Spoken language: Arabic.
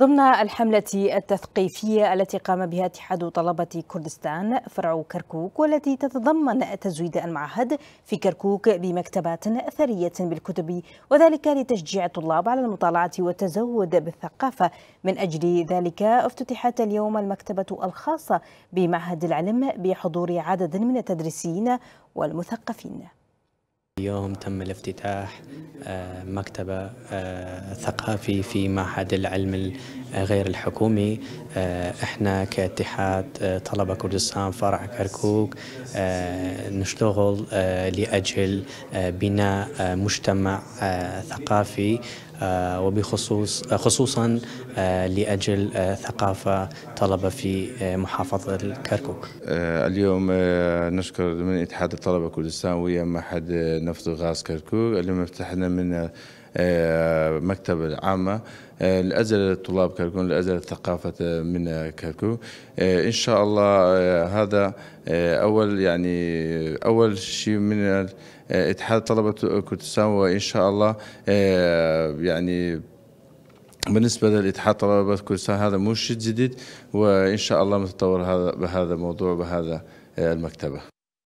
ضمن الحملة التثقيفية التي قام بها اتحاد طلبة كردستان فرع كركوك والتي تتضمن تزويد المعهد في كركوك بمكتبات أثرية بالكتب وذلك لتشجيع الطلاب على المطالعة والتزود بالثقافة من أجل ذلك افتتحت اليوم المكتبة الخاصة بمعهد العلم بحضور عدد من التدريسين والمثقفين اليوم تم الافتتاح آه، مكتبة آه، ثقافي في معهد العلم آه، غير الحكومي احنا كاتحاد طلبة كردستان فرع كركوك نشتغل لأجل بناء مجتمع ثقافي آه، وبخصوص خصوصا آه، لاجل آه، ثقافه طلبه في محافظه الكركوك. اليوم نشكر من اتحاد الطلبه كردستان ويا معهد نفط وغاز كركوك اليوم افتحنا من مكتبة العامة آه، لأجل طلاب كاركون لأجل الثقافة آه، من كركوك آه، إن شاء الله هذا أول يعني أول شيء من اتحاد طلبة كردستان وإن شاء الله يعني بالنسبة لاتحاد طلبة كردستان هذا مش جديد وإن شاء الله متطور هذا بهذا الموضوع بهذا المكتبة